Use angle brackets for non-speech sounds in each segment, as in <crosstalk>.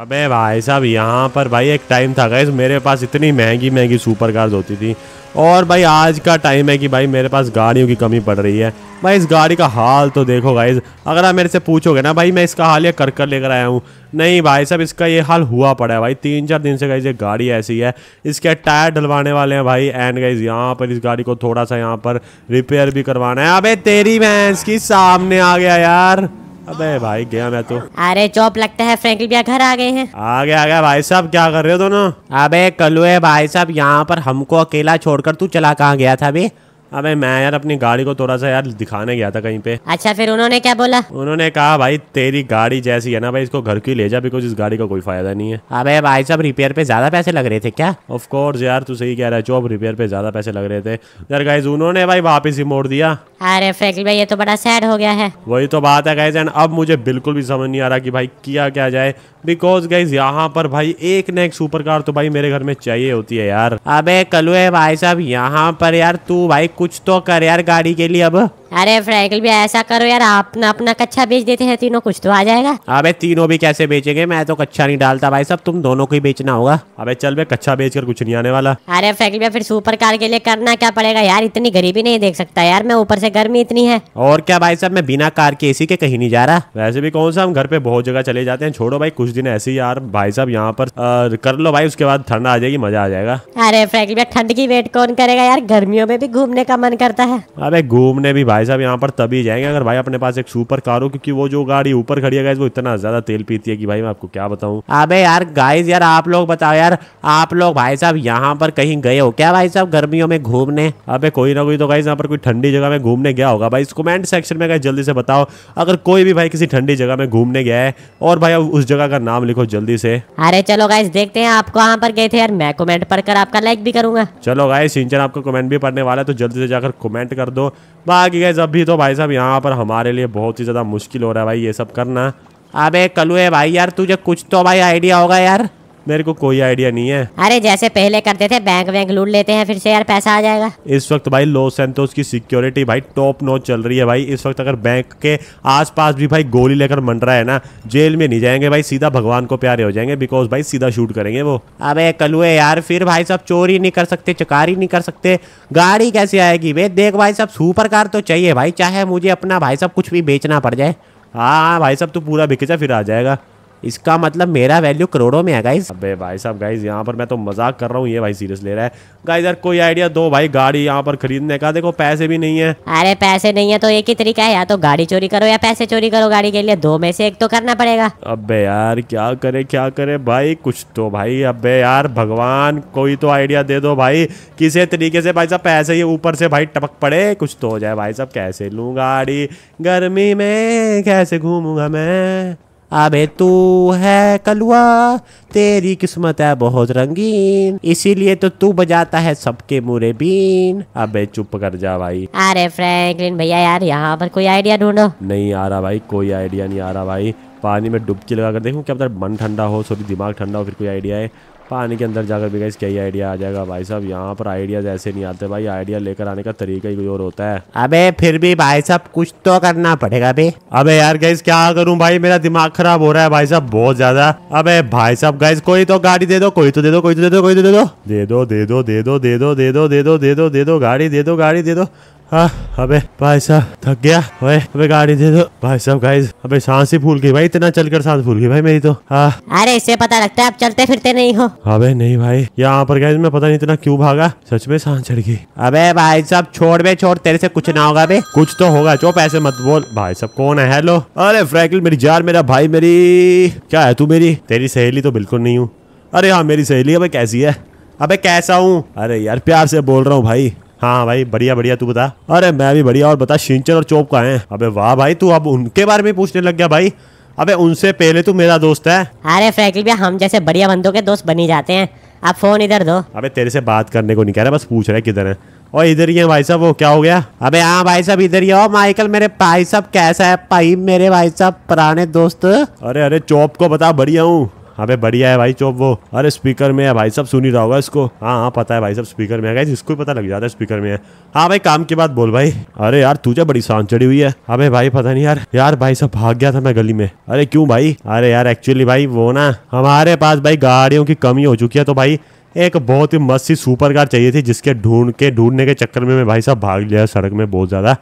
अबे भाई साहब यहाँ पर भाई एक टाइम था गैस मेरे पास इतनी महंगी महंगी सुपर कार्स होती थी और भाई आज का टाइम है कि भाई मेरे पास गाड़ियों की कमी पड़ रही है भाई इस गाड़ी का हाल तो देखो गाइज अगर आप मेरे से पूछोगे ना भाई मैं इसका हाल ये कर कर लेकर आया हूँ नहीं भाई साहब इसका ये हाल हुआ पड़ा है भाई तीन चार दिन से गई ये गाड़ी ऐसी है इसके टायर डलवाने वाले हैं भाई एंड गाइज यहाँ पर इस गाड़ी को थोड़ा सा यहाँ पर रिपेयर भी करवाना है अब तेरी भैंस की सामने आ गया यार अबे भाई गया मैं तो अरे चौप लगता है फ्रेंकल भैया घर आ गए हैं आ गया आ गया भाई साहब क्या कर रहे हो दोनों अबे कलुए भाई साहब यहाँ पर हमको अकेला छोड़कर तू चला कहाँ गया था अभी अबे मैं यार अपनी गाड़ी को थोड़ा सा यार दिखाने गया था कहीं पे अच्छा फिर उन्होंने क्या बोला उन्होंने कहा भाई तेरी गाड़ी जैसी है ना भाई इसको घर की ले जा बिकॉज इस गाड़ी का को कोई फायदा नहीं है अबे भाई साहब रिपेयर पे ज्यादा पैसे लग रहे थे क्या ऑफकोर्स यार तू सही कह रहा है जॉब रिपेयर पे ज्यादा पैसे लग रहे थे यार गाइज उन्होंने भाई वापिस ही मोड़ दिया अरे फ्रेंकली भाई ये तो बड़ा सैड हो गया है वही तो बात है गाइज एंड अब मुझे बिल्कुल भी समझ नहीं आ रहा की भाई किया क्या जाए बिकॉज गाइज यहाँ पर भाई एक न एक सुपर कार तो भाई मेरे घर में चाहिए होती है यार अबे कलुए भाई साहब यहाँ पर यार तू भाई कुछ तो कर यार गाड़ी के लिए अब अरे फ्राइकल भी ऐसा करो यार अपना अपना कच्चा बेच देते हैं तीनों कुछ तो आ जाएगा अबे तीनों भी कैसे बेचेंगे मैं तो कच्चा नहीं डालता भाई सब तुम दोनों को ही बेचना होगा अबे चल बे कच्चा बेच कर कुछ नहीं आने वाला अरे फ्राइकल भैया फिर सुपर कार के लिए करना क्या पड़ेगा यार इतनी गरीबी नहीं देख सकता यार मैं ऊपर से गर्मी इतनी है और क्या भाई साहब मैं बिना कार के एसी के कहीं नहीं जा रहा वैसे भी कौन सा हम घर पे बहुत जगह चले जाते हैं छोड़ो भाई कुछ दिन ऐसे यार भाई साहब यहाँ पर कर लो भाई उसके बाद ठंड आ जाएगी मजा आ जाएगा अरे फ्राइकल भैया ठंड की वेट कौन करेगा यार गर्मियों में भी घूमने का का मन करता है अरे घूमने भी भाई साहब यहाँ पर तभी जाएंगे अगर भाई अपने पास एक सुपर कार हो क्योंकि वो जो गाड़ी ऊपर खड़ी है वो इतना ज्यादा तेल पीती है कि भाई मैं आपको क्या बताऊँ अबे यार गाइज यार आप लोग बताओ यार आप लोग भाई साहब यहाँ पर कहीं गए हो क्या भाई साहब गर्मियों में घूमने अबे कोई ना कोई तो गाइज यहाँ पर कोई ठंडी जगह में घूमने गया होगा भाई कमेंट सेक्शन में जल्दी से बताओ अगर कोई भी भाई किसी ठंडी जगह में घूमने गया है और भाई उस जगह का नाम लिखो जल्दी से अरे चलो गाइज देखते हैं आप कहाँ पर गए थे यार मैं कमेंट पढ़कर आपका लाइक भी करूंगा चलो गाय सिंचन आपका कमेंट भी पढ़ने वाला है तो जल्दी से जाकर कमेंट कर दो बाकी गैस अभी तो भाई साहब यहाँ पर हमारे लिए बहुत ही ज़्यादा मुश्किल हो रहा है भाई ये सब करना अबे कलू है भाई यार तुझे कुछ तो भाई आइडिया होगा यार मेरे को कोई आइडिया नहीं है अरे जैसे पहले करते थे बैंक वैंक लूट लेते हैं फिर से यार पैसा आ जाएगा इस वक्त भाई लो एंथोस की सिक्योरिटी भाई टॉप नोट चल रही है भाई इस वक्त अगर बैंक के आसपास भी भाई गोली लेकर मंडरा है ना जेल में नहीं जाएंगे भाई सीधा भगवान को प्यारे हो जाएंगे बिकॉज भाई सीधा शूट करेंगे वो अब कलुए यार फिर भाई साहब चोरी नहीं कर सकते चकारी नहीं कर सकते गाड़ी कैसे आएगी भाई देख भाई साहब सुपर कार तो चाहिए भाई चाहे मुझे अपना भाई साहब कुछ भी बेचना पड़ जाए हाँ, हाँ भाई साहब तो पूरा बिकेचा फिर आ जाएगा इसका मतलब मेरा वैल्यू करोड़ों में है गाइज अबे भाई साहब गाइज यहाँ पर मैं तो मजाक कर रहा हूँ ये भाई सीरियस ले रहा है गाइज यार कोई आइडिया दो भाई गाड़ी यहाँ पर खरीदने का देखो पैसे भी नहीं है अरे पैसे नहीं है तो एक ही तरीका है या तो गाड़ी चोरी करो या पैसे चोरी करो गाड़ी के लिए दो में से एक तो करना पड़ेगा अब यार क्या करे क्या करे भाई कुछ तो भाई अब यार भगवान कोई तो आइडिया दे दो भाई किसी तरीके से भाई साहब पैसे ही ऊपर से भाई टपक पड़े कुछ तो हो जाए भाई साहब कैसे लू गाड़ी गर्मी में कैसे घूमूंगा मैं अबे तू है कलुआ तेरी किस्मत है बहुत रंगीन इसीलिए तो तू बजाता है सबके मुरे बीन अबे चुप कर जा भाई अरे फ्रैंकलिन भैया यार यहाँ पर कोई आइडिया ढूंढो नहीं आ रहा भाई कोई आइडिया नहीं आ रहा भाई पानी में डुबकी लगा कर देखूँ क्या मन ठंडा हो सॉरी दिमाग ठंडा हो फिर कोई आइडिया है पानी के अंदर जाकर भी गाइस आइडिया आ जाएगा भाई साहब यहाँ पर आइडियाज ऐसे नहीं आते भाई आइडिया लेकर आने का तरीका ही और होता है अबे फिर भी भाई साहब कुछ तो करना पड़ेगा भाई अबे यार गाइस क्या करूँ भाई मेरा दिमाग खराब हो रहा है भाई साहब बहुत ज्यादा अबे भाई साहब गाइस कोई तो गाड़ी दे दो कोई तो दे दो कोई तो दे दो कोई तो दे दो दे दो दे दो दे दो दे दो दे दो दे दो दे दो दे दो गाड़ी दे दो गाड़ी दे दो हाँ, अबे भाई साहब थक गया ओए अबे गाड़ी दे दो भाई साहब गाइस अबे सांस ही फूल गई भाई इतना चलकर सांस फूल गई भाई मेरी तो हाँ अरे इससे पता लगता है आप चलते फिरते नहीं हो अबे नहीं भाई यहाँ पर गाइस मैं पता नहीं इतना क्यों भागा सच में सांस चढ़ गई अबे भाई साहब छोड़ बे छोड़ तेरे से कुछ ना होगा बे कुछ तो होगा चो पैसे मत बोल भाई साहब कौन है हेलो अरे फ्रैकल मेरी यार मेरा भाई मेरी क्या है तू मेरी तेरी सहेली तो बिल्कुल नहीं हूँ अरे हाँ मेरी सहेली अबे कैसी है अबे कैसा हूँ अरे यार प्यार से बोल रहा हूँ भाई हाँ भाई बढ़िया बढ़िया तू बता अरे मैं भी बढ़िया और बता शिंचर और चोप का है अबे वाह भाई तू अब उनके बारे में पूछने लग गया भाई अबे उनसे पहले तू मेरा दोस्त है अरे फ्रैंकली भैया हम जैसे बढ़िया बंदों के दोस्त बनी जाते हैं आप फोन इधर दो अबे तेरे से बात करने को नहीं कह रहा बस पूछ रहा है किधर है और इधर ही है भाई साहब वो क्या हो गया अबे हाँ भाई साहब इधर ही आओ माइकल मेरे भाई साहब कैसा है भाई मेरे भाई साहब पुराने दोस्त अरे अरे चौप को बता बढ़िया हूँ अबे बढ़िया है भाई चोप वो अरे स्पीकर में है भाई सब सुन ही रहा होगा इसको हाँ हाँ पता है भाई सब स्पीकर में है इसको पता लग जाता है स्पीकर में है हाँ भाई काम के बाद बोल भाई अरे यार तुझे बड़ी सांस चढ़ी हुई है अबे भाई पता नहीं यार यार भाई सब भाग गया था मैं गली में अरे क्यों भाई अरे यार एक्चुअली भाई वो ना हमारे पास भाई गाड़ियों की कमी हो चुकी है तो भाई एक बहुत ही मस्त सी सुपर कार चाहिए थी जिसके ढूंढ के ढूंढने के चक्कर में मैं भाई साहब भाग लिया सड़क में बहुत ज़्यादा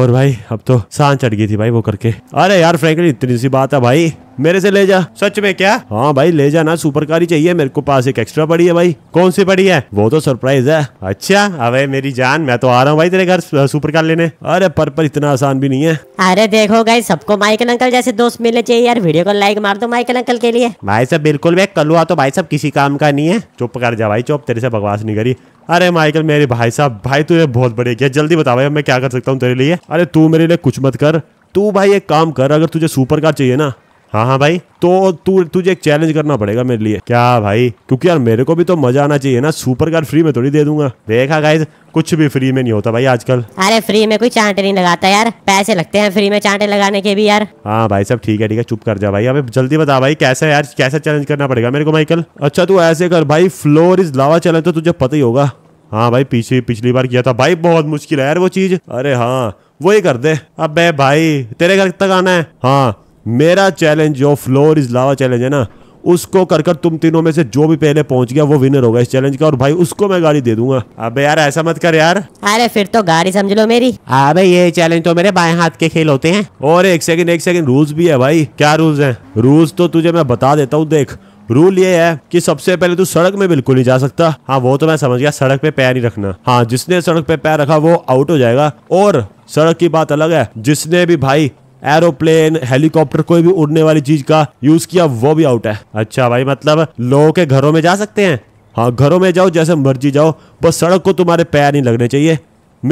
और भाई अब तो सांस चढ़ गई थी भाई वो करके अरे यार फ्रेंकली इतनी सी बात है भाई मेरे से ले जा सच में क्या हाँ भाई ले जाना सुपर कार ही चाहिए मेरे को पास एक एक्स्ट्रा पड़ी है भाई कौन सी पड़ी है वो तो सरप्राइज है अच्छा अबे मेरी जान मैं तो आ रहा हूँ भाई तेरे घर सुपर कार लेने अरे पर पर इतना आसान भी नहीं है अरे देखो भाई सबको माइकल अंकल जैसे दोस्त मिलने चाहिए यार वीडियो को लाइक मार दो माइकल अंकल के लिए भाई साहब बिल्कुल भाई कल हुआ तो भाई साहब किसी काम का नहीं है चुप कर जा भाई चुप तेरे से बकवास नहीं करी अरे माइकल मेरे भाई साहब भाई तूने बहुत बढ़िया किया जल्दी बता भाई मैं क्या कर सकता हूँ तेरे लिए अरे तू मेरे लिए कुछ मत कर तू भाई एक काम कर अगर तुझे सुपर कार चाहिए ना हाँ हाँ भाई तो तू तुझे एक चैलेंज करना पड़ेगा मेरे लिए क्या भाई क्योंकि यार मेरे को भी तो मजा आना चाहिए ना सुपर कार फ्री में थोड़ी दे दूंगा देखा गाइज कुछ भी फ्री में नहीं होता भाई आजकल अरे फ्री में कोई चांटे नहीं लगाता यार पैसे लगते हैं फ्री में चांटे लगाने के भी यार हाँ भाई सब ठीक है ठीक है चुप कर जा भाई अब जल्दी बता भाई कैसे यार कैसे चैलेंज करना पड़ेगा मेरे को माइकल अच्छा तू ऐसे कर भाई फ्लोर इज लावा चैलेंज तो तुझे पता ही होगा हाँ भाई पीछे पिछली बार किया था भाई बहुत मुश्किल है यार वो चीज अरे हाँ वो ही कर दे अबे भाई तेरे घर तक आना है हाँ मेरा चैलेंज जो फ्लोर इज लावा चैलेंज है ना उसको कर कर तुम तीनों में से जो भी पहले पहुंच गया वो विनर होगा इस चैलेंज का और भाई उसको मैं गाड़ी दे दूंगा अबे यार ऐसा मत कर यार अरे फिर तो गाड़ी समझ लो मेरी अबे ये चैलेंज तो मेरे बाएं हाथ के खेल होते हैं और एक सेकंड एक सेकंड रूल्स भी है भाई क्या रूल्स है रूल्स तो तुझे मैं बता देता हूँ देख रूल ये है कि सबसे पहले तू सड़क में बिल्कुल नहीं जा सकता हाँ वो तो मैं समझ गया सड़क पे पैर नहीं रखना हाँ जिसने सड़क पे पैर रखा वो आउट हो जाएगा और सड़क की बात अलग है जिसने भी भाई एरोप्लेन हेलीकॉप्टर कोई भी उड़ने वाली चीज का यूज किया वो भी आउट है अच्छा भाई मतलब लोगों के घरों में जा सकते हैं हाँ घरों में जाओ जैसे मर्जी जाओ बस सड़क को तुम्हारे पैर नहीं लगने चाहिए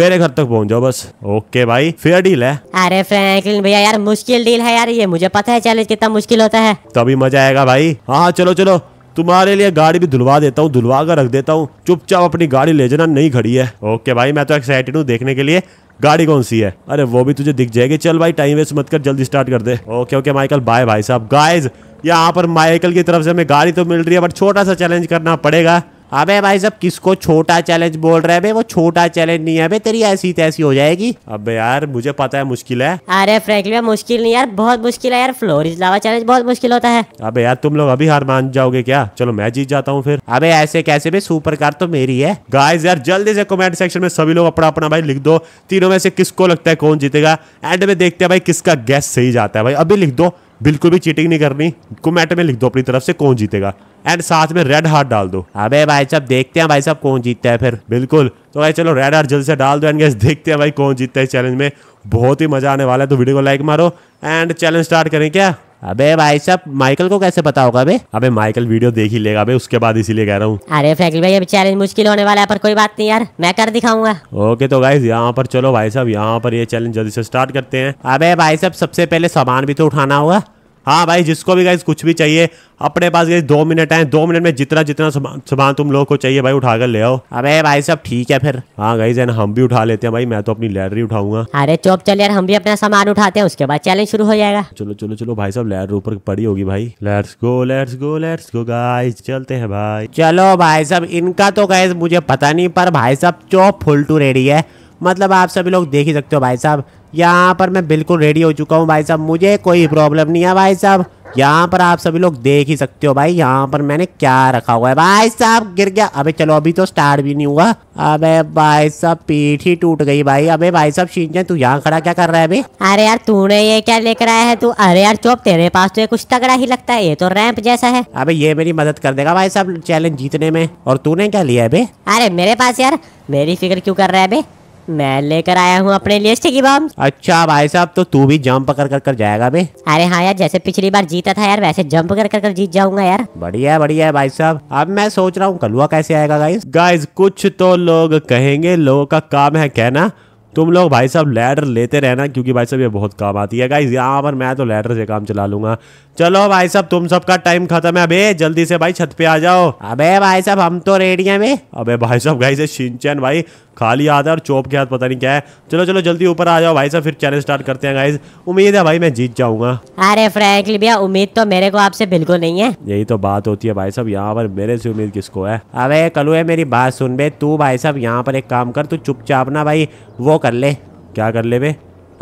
मेरे घर तक पहुंच जाओ बस ओके भाई फेयर डील है अरे फ्रैंकलिन भैया यार मुश्किल डील है यार ये मुझे पता है चैलेंज कितना मुश्किल होता है तभी मजा आएगा भाई हाँ चलो चलो तुम्हारे लिए गाड़ी भी धुलवा देता हूँ धुलवा कर रख देता हूँ चुपचाप अपनी गाड़ी ले जाना नहीं खड़ी है ओके भाई मैं तो एक्साइटेड हूँ देखने के लिए गाड़ी कौन सी है अरे वो भी तुझे दिख जाएगी चल भाई टाइम वेस्ट मत कर जल्दी स्टार्ट कर दे ओके ओके माइकल बाय भाई साहब गाइज यहाँ पर माइकल की तरफ से हमें गाड़ी तो मिल रही है बट छोटा सा चैलेंज करना पड़ेगा अबे भाई सब किसको छोटा चैलेंज बोल रहे हैं वो छोटा चैलेंज नहीं है अबे तेरी ऐसी तैसी हो जाएगी अबे यार मुझे पता है मुश्किल है अरे फ्रेंकली मुश्किल नहीं यार बहुत मुश्किल है यार फ्लोरिज लावा चैलेंज बहुत मुश्किल होता है अबे यार तुम लोग अभी हार मान जाओगे क्या चलो मैं जीत जाता हूँ फिर अबे ऐसे कैसे भी सुपर कार तो मेरी है गाइस यार जल्दी से कमेंट सेक्शन में सभी लोग अपना अपना भाई लिख दो तीनों में से किसको लगता है कौन जीतेगा एंड में देखते हैं भाई किसका गैस सही जाता है भाई अभी लिख दो बिल्कुल भी चीटिंग नहीं करनी कमेंट में लिख दो अपनी तरफ से कौन जीतेगा एंड साथ में रेड हार्ट डाल दो अबे भाई साहब देखते हैं भाई साहब कौन जीतता है फिर बिल्कुल तो भाई चलो रेड हार्ट जल्दी से डाल दो एंड देखते हैं भाई कौन जीतता है चैलेंज में बहुत ही मजा आने वाला है तो वीडियो को लाइक मारो एंड चैलेंज स्टार्ट करें क्या अबे भाई साहब माइकल को कैसे पता होगा अबे अबे माइकल वीडियो देख ही लेगा अबे उसके बाद इसीलिए कह रहा हूँ अरे फैकल भाई अभी चैलेंज मुश्किल होने वाला है पर कोई बात नहीं यार मैं कर दिखाऊंगा ओके तो गाइज यहाँ पर चलो भाई साहब यहाँ पर ये चैलेंज जल्दी से स्टार्ट करते हैं अबे भाई साहब सबसे पहले सामान भी तो उठाना होगा हाँ भाई जिसको भी गाइज कुछ भी चाहिए अपने पास गई दो मिनट हैं दो मिनट में जितना जितना सामान तुम लोग को चाहिए भाई उठा कर ले आओ अबे भाई सब ठीक है फिर हाँ गई जैन हम भी उठा लेते हैं भाई मैं तो अपनी लैडरी उठाऊंगा अरे चौप चल यार हम भी अपना सामान उठाते हैं उसके बाद चैलेंज शुरू हो जाएगा चलो चलो चलो भाई साहब लैडर ऊपर पड़ी होगी भाई let's go let's go let's go guys चलते हैं भाई चलो भाई साहब इनका तो गाइज मुझे पता नहीं पर भाई साहब चौप फुल टू रेडी है मतलब आप सभी लोग देख ही सकते हो भाई साहब यहाँ पर मैं बिल्कुल रेडी हो चुका हूँ भाई साहब मुझे कोई प्रॉब्लम नहीं है भाई साहब यहाँ पर आप सभी लोग देख ही सकते हो भाई यहाँ पर मैंने क्या रखा हुआ है भाई साहब गिर गया अबे चलो अभी तो स्टार भी नहीं हुआ अबे भाई साहब पीठ ही टूट गई भाई अबे भाई साहब शीन तू यहाँ खड़ा क्या कर रहा है अभी अरे यार तूने ये क्या लेकर आया है तू अरे यार चौप तेरे पास तो ये कुछ तगड़ा ही लगता है ये तो रैंप जैसा है अभी ये मेरी मदद कर देगा भाई साहब चैलेंज जीतने में और तूने क्या लिया अभी अरे मेरे पास यार मेरी फिक्र क्यूँ कर रहा है अभी मैं लेकर आया हूँ अपने लिए स्टिकी बम अच्छा भाई साहब तो तू भी जंप कर कर कर जाएगा बे अरे हाँ यार जैसे पिछली बार जीता था यार वैसे जंप कर कर, कर जीत जाऊंगा यार बढ़िया बढ़िया भाई साहब अब मैं सोच रहा हूँ कलुआ कैसे आएगा गाइस गाइस कुछ तो लोग कहेंगे लोगों का काम है कहना तुम लोग भाई साहब लैडर लेते रहना क्योंकि भाई साहब ये बहुत काम आती है गाइस यहाँ पर मैं तो लैडर से काम चला लूंगा चलो भाई साहब तुम सबका टाइम खत्म है अबे जल्दी से भाई छत पे आ जाओ अबे भाई साहब हम तो रेडी हैं अबे भाई साहब गाइज शिनचैन भाई खाली हाथ है और चौप के हाथ पता नहीं क्या है चलो चलो जल्दी ऊपर आ जाओ भाई साहब फिर चैलेंज स्टार्ट करते हैं गाइज उम्मीद है भाई मैं जीत जाऊंगा अरे फ्रेंकली भैया उम्मीद तो मेरे को आपसे बिल्कुल नहीं है यही तो बात होती है भाई साहब यहाँ पर मेरे से उम्मीद किसको है अरे कलू है मेरी बात सुन बे तू भाई साहब यहाँ पर एक काम कर तू चुपचाप ना भाई वो कर ले क्या कर ले बे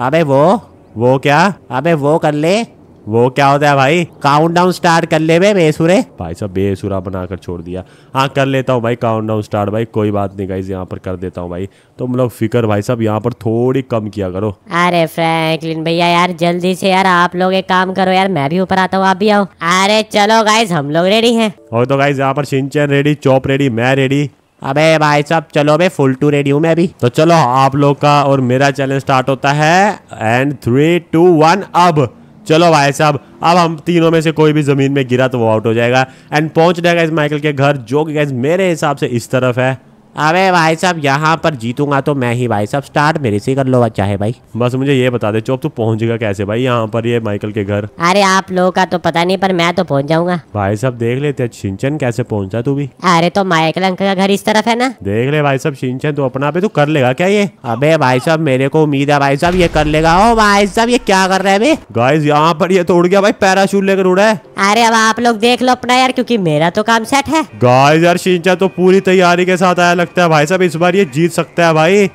अबे वो वो क्या अबे वो कर ले वो क्या होता है भाई काउंट डाउन स्टार्ट कर ले बेसुरे भाई साहब बेसुरा बनाकर छोड़ दिया हाँ कर लेता हूँ भाई काउंट डाउन स्टार्ट भाई कोई बात नहीं गाइज यहाँ पर कर देता हूँ भाई तुम तो लोग फिकर भाई साहब यहाँ पर थोड़ी कम किया करो अरे फ्रैंकलिन भैया यार जल्दी से यार आप लोग एक काम करो यार मैं भी ऊपर आता हूँ आप भी आओ अरे चलो गाइज हम लोग रेडी है और तो गाइज यहाँ पर सिंचन रेडी चौप रेडी मैं रेडी अबे भाई साहब चलो बे फुल टू रेडी हूँ मैं भी तो चलो आप लोग का और मेरा चैलेंज स्टार्ट होता है एंड थ्री टू वन अब चलो भाई साहब अब हम तीनों में से कोई भी ज़मीन में गिरा तो वो आउट हो जाएगा एंड पहुंच जाएगा इस माइकल के घर जो कि गैस मेरे हिसाब से इस तरफ है अबे भाई साहब यहाँ पर जीतूंगा तो मैं ही भाई साहब स्टार्ट मेरे से कर लो चाहे भाई बस मुझे ये बता दे चोप तू पहुंचेगा कैसे भाई यहाँ पर ये माइकल के घर अरे आप लोगों का तो पता नहीं पर मैं तो पहुंच जाऊंगा भाई साहब देख लेते छिंचन कैसे पहुंचा तू भी अरे तो माइकल अंकल का घर इस तरफ है ना देख ले भाई साहब सिंचन तो अपना पे तू कर लेगा क्या ये अबे भाई साहब मेरे को उम्मीद है भाई साहब ये कर लेगा ओ भाई साहब ये क्या कर रहे हैं गाइस यहाँ पर ये तोड़ गया भाई पैराशूट लेकर उड़ा है अरे अब आप लोग देख लो अपना यार क्यूँकी मेरा तो काम सेट है गाय यार छिंचन तो पूरी तैयारी के साथ आया लगता है भाई साहब इस बार ये जीत सकता है भाई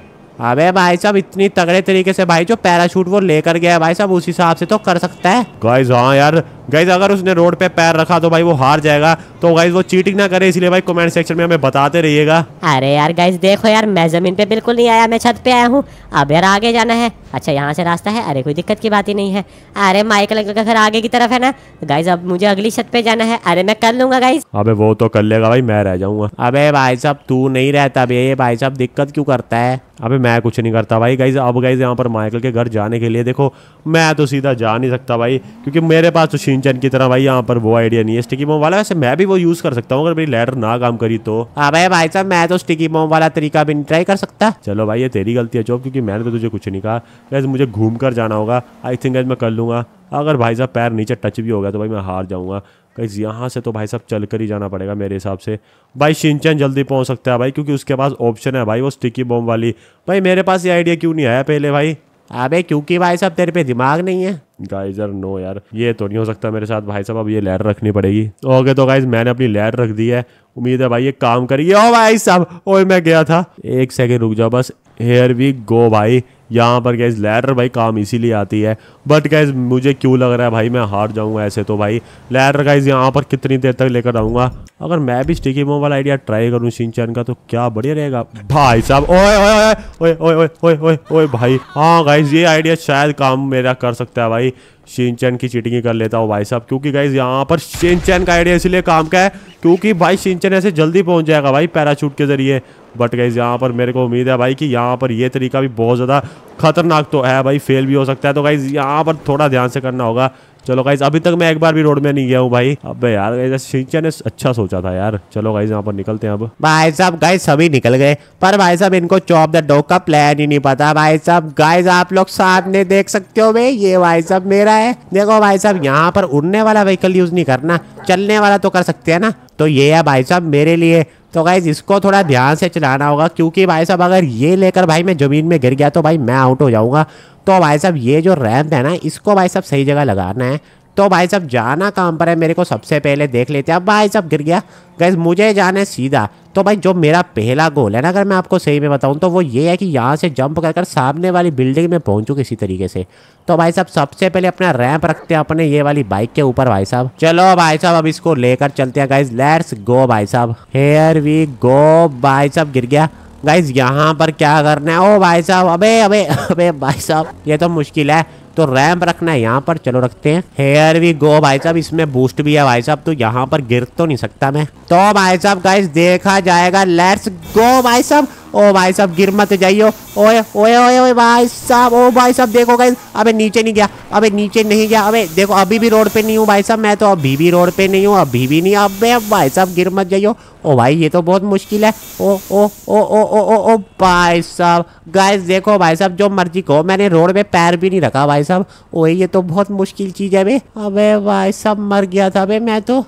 अबे भाई साहब इतनी तगड़े तरीके से भाई जो पैराशूट वो लेकर गया है भाई साहब उस हिसाब से तो कर सकता है गाइस हाँ यार गाइज अगर उसने रोड पे पैर रखा तो भाई वो हार जाएगा तो गाइज वो चीटिंग ना करे इसलिए भाई कमेंट सेक्शन में हमें बताते रहिएगा अरे यार गाइज देखो यार मैं जमीन पे बिल्कुल नहीं आया मैं छत पे आया हूँ अब यार आगे जाना है अच्छा यहाँ से रास्ता है अरे कोई दिक्कत की बात ही नहीं है अरे माइकल अंकल का घर आगे की तरफ है ना गाइज अब मुझे अगली छत पे जाना है अरे मैं कर लूंगा गाइज अब वो तो कर लेगा भाई मैं रह जाऊंगा अब भाई साहब तू नहीं रहता अभी भाई साहब दिक्कत क्यूँ करता है अबे मैं कुछ नहीं करता भाई गाइज अब गाइज यहाँ पर माइकल के घर जाने के लिए देखो मैं तो सीधा जा नहीं सकता भाई क्योंकि मेरे पास तो सिंचन की तरह भाई यहाँ पर वो आइडिया नहीं है स्टिकी मोम वाला वैसे मैं भी वो यूज कर सकता हूँ अगर मेरी लैडर ना काम करी तो अबे भाई साहब मैं तो स्टिकी मोम वाला तरीका भी ट्राई कर सकता चलो भाई ये तेरी गलती है चौब क्योंकि मैंने तो तुझे कुछ नहीं कहा वैसे मुझे घूम कर जाना होगा आई थिंक मैं कर लूंगा अगर भाई साहब पैर नीचे टच भी हो गया तो भाई मैं हार जाऊंगा कहीं यहाँ से तो भाई साहब चल कर ही जाना पड़ेगा मेरे हिसाब से भाई शिनचैन जल्दी पहुँच सकता है भाई क्योंकि उसके पास ऑप्शन है भाई वो स्टिकी बॉम्ब वाली भाई मेरे पास ये आइडिया क्यों नहीं आया पहले भाई अबे क्योंकि भाई साहब तेरे पे दिमाग नहीं है गाइजर नो यार ये तो नहीं हो सकता मेरे साथ भाई साहब अब ये लहर रखनी पड़ेगी ओके तो गाइज मैंने अपनी लहर रख दी है उम्मीद है भाई ये काम करिए ओ भाई साहब ओए मैं गया था एक सेकेंड रुक जाओ बस हेयर वी गो भाई यहाँ पर गैस लहर भाई काम इसीलिए आती है बट गाइज मुझे क्यों लग रहा है भाई मैं हार जाऊंगा ऐसे तो भाई लैडर गाइज यहाँ पर कितनी देर तक लेकर आऊंगा अगर मैं भी स्टिकी मोबाइल आइडिया ट्राई करूँ सिंचन का तो क्या बढ़िया रहेगा भाई साहब ओए ओए ओए ओए ओए ओए ओए ओए भाई हाँ गाइज ये आइडिया शायद काम मेरा कर सकता है भाई सिंचन की चीटिंग कर लेता हूँ भाई साहब क्योंकि गाइज यहाँ पर सिंचन का आइडिया इसलिए काम का है क्योंकि भाई सिंचन ऐसे जल्दी पहुँच जाएगा भाई पैराशूट के जरिए बट गाइज यहाँ पर मेरे को उम्मीद है भाई कि यहाँ पर ये तरीका भी बहुत ज़्यादा खतरनाक तो है भाई फेल भी हो सकता है तो गाइज यहाँ वहां पर थोड़ा ध्यान से करना होगा चलो गाइज अभी तक मैं एक बार भी रोड में नहीं गया हूँ भाई अब यार सिंचा ने अच्छा सोचा था यार चलो गाइज यहाँ पर निकलते हैं अब भाई साहब गाइज सभी निकल गए पर भाई साहब इनको चौप द डॉग का प्लान ही नहीं पता भाई साहब गाइज आप लोग सामने देख सकते हो भाई ये भाई साहब मेरा है देखो भाई साहब यहाँ पर उड़ने वाला व्हीकल यूज नहीं करना चलने वाला तो कर सकते है ना तो ये है भाई साहब मेरे लिए तो गाइज इसको थोड़ा ध्यान से चलाना होगा क्योंकि भाई साहब अगर ये लेकर भाई मैं ज़मीन में गिर गया तो भाई मैं आउट हो जाऊँगा तो भाई साहब ये जो रैम्प है ना इसको भाई साहब सही जगह लगाना है तो भाई साहब जाना कहाँ पर है मेरे को सबसे पहले देख लेते हैं अब भाई साहब गिर गया गैस मुझे जाना है सीधा तो भाई जो मेरा पहला गोल है ना अगर मैं आपको सही में बताऊँ तो वो ये है कि यहाँ से जंप कर कर सामने वाली बिल्डिंग में पहुंचू किसी तरीके से तो भाई साहब सबसे पहले अपना रैंप रखते हैं अपने ये वाली बाइक के ऊपर भाई साहब चलो भाई साहब अब इसको लेकर चलते हैं गाइज लेट्स गो भाई साहब हेयर वी गो भाई साहब गिर गया गाइज यहाँ पर क्या करना है ओ भाई साहब अबे अबे <laughs> अबे भाई साहब ये तो मुश्किल है तो रैम रखना है यहाँ पर चलो रखते हैं हेयर वी गो भाई साहब इसमें बूस्ट भी है भाई साहब तो यहाँ पर गिर तो नहीं सकता मैं तो भाई साहब गाइस देखा जाएगा लेट्स गो भाई साहब ओ oh, भाई साहब गिर मत जाइयो ओए ओए ओए ओए भाई साहब ओ भाई साहब देखो गाइस अबे नीचे नहीं गया अबे नीचे नहीं गया अबे देखो अभी भी रोड पे नहीं हूँ भाई साहब मैं तो अभी भी रोड पे नहीं हूँ अभी भी नहीं अबे भाई साहब गिर मत जाइयो ओ भाई ये तो बहुत मुश्किल है ओ ओ ओ ओ ओ ओ ओ भाई साहब गाइस देखो भाई साहब जो मर्जी कहो मैंने रोड पे पैर भी नहीं रखा भाई साहब ओए ये तो बहुत मुश्किल चीज़ है भाई अबे भाई साहब मर गया था अभी मैं तो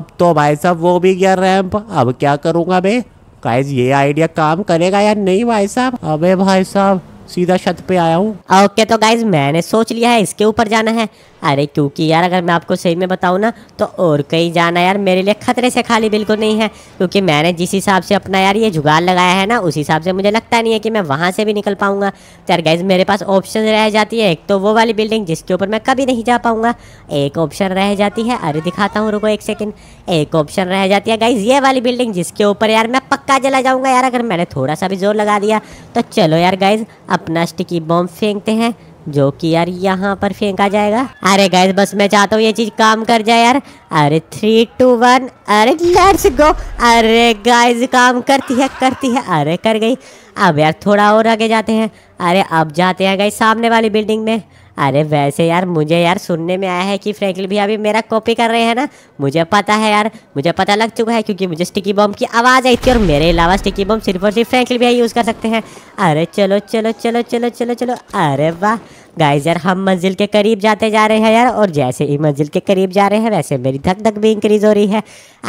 अब तो भाई साहब वो भी गया रैम्प अब क्या करूँगा भाई गाइस ये आइडिया काम करेगा या नहीं भाई साहब अबे भाई साहब सीधा छत पे आया हूँ ओके तो गाइस मैंने सोच लिया है इसके ऊपर जाना है अरे क्योंकि यार अगर मैं आपको सही में बताऊँ ना तो और कहीं जाना यार मेरे लिए खतरे से खाली बिल्कुल नहीं है क्योंकि मैंने जिस हिसाब से अपना यार ये जुगाड़ लगाया है ना उस हिसाब से मुझे लगता नहीं है कि मैं वहाँ से भी निकल पाऊँगा तो यार गाइज मेरे पास ऑप्शन रह जाती है एक तो वो वाली बिल्डिंग जिसके ऊपर मैं कभी नहीं जा पाऊँगा एक ऑप्शन रह जाती है अरे दिखाता हूँ रुको एक सेकेंड एक ऑप्शन रह जाती है गाइज ये वाली बिल्डिंग जिसके ऊपर यार मैं पक्का चला जाऊँगा यार अगर मैंने थोड़ा सा भी जोर लगा दिया तो चलो यार गाइज अपना स्टिकी बॉम्ब फेंकते हैं जो कि यार यहाँ पर फेंका जाएगा अरे गैस बस मैं चाहता हूँ ये चीज काम कर जाए यार अरे थ्री टू वन अरे लेट्स गो अरे गाइस काम करती है करती है अरे कर गई अब यार थोड़ा और आगे जाते हैं अरे अब जाते हैं गई सामने वाली बिल्डिंग में अरे वैसे यार मुझे यार सुनने में आया है कि फ्रैंकलिन भी अभी मेरा कॉपी कर रहे हैं ना मुझे पता है यार मुझे पता लग चुका है क्योंकि मुझे स्टिकी बॉम्ब की आवाज़ आई थी और मेरे अलावा स्टिकी बॉम्ब सिर्फ और सिर्फ फ्रैंकलिन भी यूज़ कर सकते हैं अरे चलो चलो चलो चलो चलो चलो अरे वाह गाइज यार हम मंजिल के करीब जाते जा रहे हैं यार और जैसे ही मंजिल के करीब जा रहे हैं वैसे मेरी धक धक भी इंक्रीज हो रही है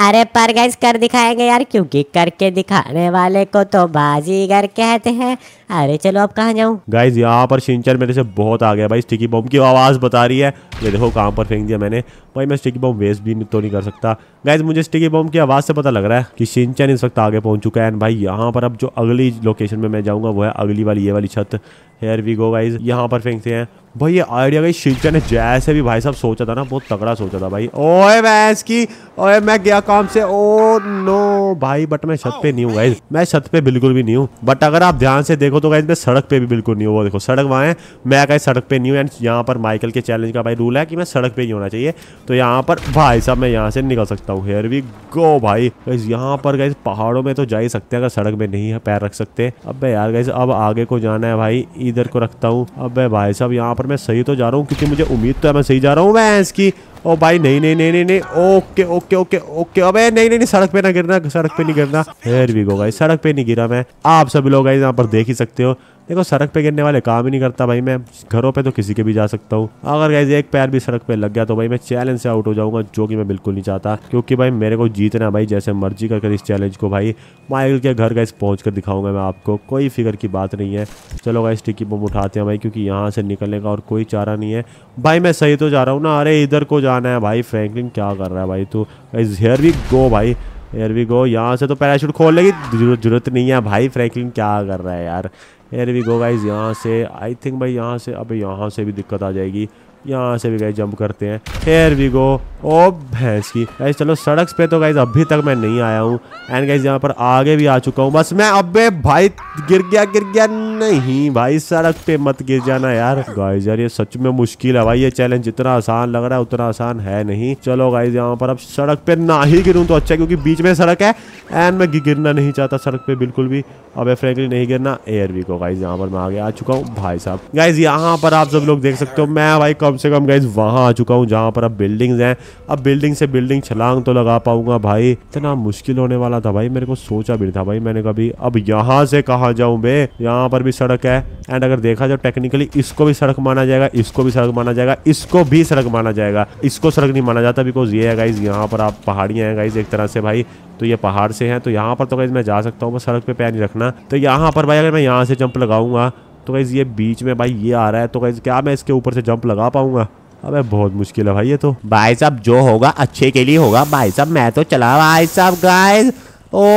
अरे पर गाइज कर दिखाएंगे यार क्योंकि करके दिखाने वाले को तो बाजीगर कहते हैं अरे चलो अब कहा जाऊँ गाइज यहाँ पर शिंचर मेरे से बहुत आ गया भाई स्टिकी बॉम्ब की आवाज़ बता रही है ये देखो कहाँ पर फेंक दिया मैंने भाई मैं स्टिकी बॉम्ब वेस्ट भी तो नहीं कर सकता गाइज मुझे स्टिकी बॉम्ब की आवाज़ से पता लग रहा है की शिंचन इस वक्त आगे पहुंच चुका है एंड भाई यहाँ पर अब जो अगली लोकेशन में मैं जाऊँगा वो है अगली वाली ये वाली छत हेयर वी गो वाइज यहाँ पर फेंकते हैं भाई ये आइडिया भाई शिवचा ने जैसे भी भाई साहब सोचा था ना बहुत तगड़ा सोचा था भाई ओए भैंस की ओए मैं गया काम से ओ नो भाई बट मैं छत पे नहीं हूँ गाइज मैं छत पे बिल्कुल भी नहीं हूँ बट अगर आप ध्यान से देखो तो गाइज मैं सड़क पे भी बिल्कुल नहीं हूँ वो देखो सड़क वहाँ है मैं कहीं सड़क पे नहीं हूँ एंड यहाँ पर माइकल के चैलेंज का भाई रूल है कि मैं सड़क पे ही होना चाहिए तो यहाँ पर भाई साहब मैं यहाँ से निकल सकता हूँ हेयर वी गो भाई यहाँ पर गाइज पहाड़ों में तो जा ही सकते हैं अगर सड़क में नहीं है पैर रख सकते अब यार गाइज अब आगे को जाना है भाई इधर को रखता हूँ अब भाई साहब यहाँ पर पर मैं सही तो जा रहा हूँ क्योंकि मुझे उम्मीद तो है मैं सही जा रहा हूँ भैंस की ओ भाई नहीं नहीं नहीं नहीं नहीं ओके ओके ओके ओके अबे नहीं नहीं नहीं सड़क पे ना गिरना सड़क पे नहीं गिरना फिर भी गो गाई सड़क पे नहीं गिरा मैं आप सभी लोग आई यहाँ पर देख ही सकते हो देखो सड़क पे गिरने वाले काम ही नहीं करता भाई मैं घरों पे तो किसी के भी जा सकता हूँ अगर गैस एक पैर भी सड़क पे लग गया तो भाई मैं चैलेंज से आउट हो जाऊंगा जो कि मैं बिल्कुल नहीं चाहता क्योंकि भाई मेरे को जीतना भाई जैसे मर्जी कर, इस चैलेंज को भाई माइकल के घर गैस पहुँच कर दिखाऊंगा मैं आपको कोई फिक्र की बात नहीं है चलो गैस टिक्की बम उठाते हैं भाई क्योंकि यहाँ से निकलने का और कोई चारा नहीं है भाई मैं सही तो जा रहा हूँ ना अरे इधर को जाना है भाई फ्रेंकलिन क्या कर रहा है भाई तू इज हेयर वी गो भाई एयर वी गो यहाँ से तो पैराशूट खोल लेगी जरूरत नहीं है भाई फ्रैंकलिन क्या कर रहा है यार एयर वी गो गाइज यहाँ से आई थिंक भाई यहाँ से अब यहाँ से भी दिक्कत आ जाएगी यहाँ से भी गाइज जंप करते हैं हेयर वी गो ओ भैंस की गाइज चलो सड़क पे तो गाइज अभी तक मैं नहीं आया हूँ एंड गाइज यहाँ पर आगे भी आ चुका हूँ बस मैं अबे भाई गिर गया गिर गया नहीं भाई सड़क पे मत गिर जाना यार गाइज यार ये सच में मुश्किल है भाई ये चैलेंज जितना आसान लग रहा है उतना आसान है नहीं चलो गाइज यहाँ पर अब सड़क पे ना ही गिरूँ तो अच्छा क्योंकि बीच में सड़क है एंड मैं गिरना नहीं चाहता सड़क पे बिल्कुल भी अब फ्रेंकली नहीं गिरना एयर वी को गाइज यहाँ पर मैं आगे आ चुका हूँ भाई साहब गाइज यहाँ पर आप सब लोग देख सकते हो मैं भाई कब कम से कम गाइज वहां आ चुका हूँ जहां पर अब बिल्डिंग्स हैं अब बिल्डिंग से बिल्डिंग छलांग तो लगा पाऊंगा भाई इतना मुश्किल होने वाला था भाई मेरे को सोचा भी था भाई मैंने कभी अब यहाँ से कहा जाऊं बे यहाँ पर भी सड़क है एंड अगर देखा जाए टेक्निकली इसको भी सड़क माना जाएगा इसको भी सड़क माना जाएगा इसको भी सड़क माना जाएगा इसको सड़क नहीं माना जाता बिकॉज ये है गाइज यहाँ पर आप पहाड़ियां हैं गाइज एक तरह से भाई तो ये पहाड़ से हैं तो यहाँ पर तो गाइज मैं जा सकता हूँ सड़क पे पैर नहीं रखना तो यहाँ पर भाई अगर मैं यहाँ से जंप लगाऊंगा तो गैज़ ये बीच में भाई ये आ रहा है तो गैज़ क्या मैं इसके ऊपर से जंप लगा पाऊंगा अबे बहुत मुश्किल है भाई ये तो भाई साहब जो होगा अच्छे के लिए होगा भाई साहब मैं तो चला भाई साहब गाइस ओ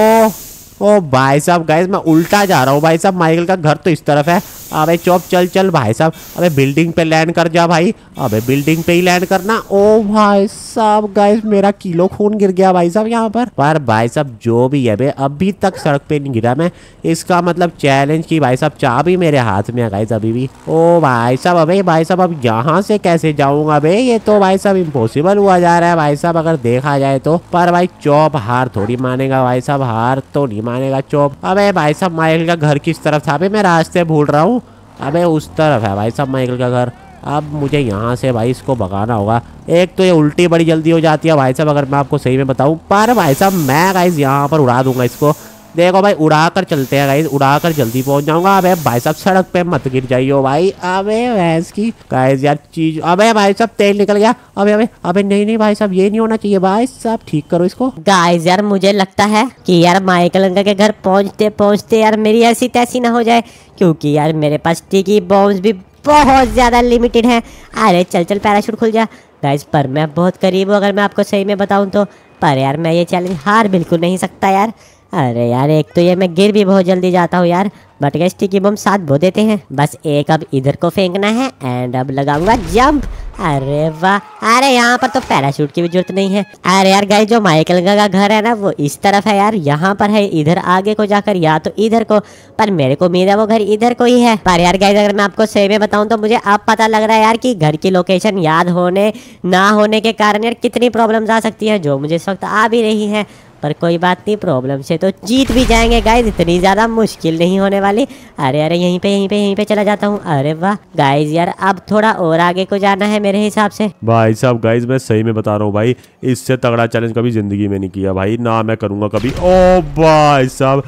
ओ भाई साहब गैस मैं उल्टा जा रहा हूँ भाई साहब माइकल का घर तो इस तरफ है अबे चौप चल चल भाई साहब अबे बिल्डिंग पे लैंड कर जा भाई अबे बिल्डिंग पे ही लैंड करना ओ भाई साहब गैस मेरा किलो खून गिर गया भाई साहब यहाँ पर पर भाई साहब जो भी है बे अभी तक सड़क पे नहीं गिरा मैं इसका मतलब चैलेंज की भाई साहब चा भी मेरे हाथ में है गाइस अभी भी ओ भाई साहब अभी भाई साहब अब यहाँ से कैसे जाऊँगा अभी ये तो भाई साहब इम्पोसिबल हुआ जा रहा है भाई साहब अगर देखा जाए तो पर भाई चौप हार थोड़ी मानेगा भाई साहब हार तो नहीं मानेगा चौप अबे भाई साहब माइकल का घर किस तरफ था अबे मैं रास्ते भूल रहा हूँ अबे उस तरफ है भाई साहब माइकल का घर अब मुझे यहाँ से भाई इसको भगाना होगा एक तो ये उल्टी बड़ी जल्दी हो जाती है भाई साहब अगर मैं आपको सही में बताऊँ पर भाई साहब मैं गाइज यहाँ पर उड़ा दूंगा इसको देखो भाई उड़ा कर चलते हैं गाइज उड़ा कर जल्दी पहुंच जाऊंगा अबे भाई साहब सड़क पे मत गिर जाइयो भाई अबे भैंस की गाइज यार चीज अबे भाई साहब तेल निकल गया अबे अबे अबे नहीं नहीं भाई साहब ये नहीं होना चाहिए भाई साहब ठीक करो इसको गाइज यार मुझे लगता है कि यार माइकल अंकल के घर पहुंचते पहुंचते यार मेरी ऐसी तैसी ना हो जाए क्योंकि यार मेरे पास टिकी बॉम्ब भी बहुत ज़्यादा लिमिटेड है अरे चल चल पैराशूट खुल जा गाइज पर मैं बहुत करीब हूँ अगर मैं आपको सही में बताऊँ तो पर यार मैं ये चैलेंज हार बिल्कुल नहीं सकता यार अरे यार एक तो ये मैं गिर भी बहुत जल्दी जाता हूँ यार गए स्टिकी बम साथ बो देते हैं बस एक अब इधर को फेंकना है एंड अब लगाऊंगा जंप अरे वाह अरे यहाँ पर तो पैराशूट की भी जरूरत नहीं है अरे यार गाइस जो माइकल का घर है ना वो इस तरफ है यार यहाँ पर है इधर आगे को जाकर या तो इधर को पर मेरे को उम्मीद है वो घर इधर को ही है पर यार गाइस अगर मैं आपको सही में बताऊँ तो मुझे अब पता लग रहा है यार की घर की लोकेशन याद होने ना होने के कारण यार कितनी प्रॉब्लम आ सकती है जो मुझे इस वक्त आ भी रही है पर कोई बात नहीं प्रॉब्लम से तो जीत भी जाएंगे गाइज इतनी ज़्यादा मुश्किल नहीं होने वाली अरे अरे यहीं पे यहीं पे यहीं पे चला जाता हूँ अरे वाह गाइज यार अब थोड़ा और आगे को जाना है मेरे हिसाब से भाई साहब गाइज मैं सही में बता रहा हूँ भाई इससे तगड़ा चैलेंज कभी जिंदगी में नहीं किया भाई ना मैं करूंगा कभी ओ भाई साहब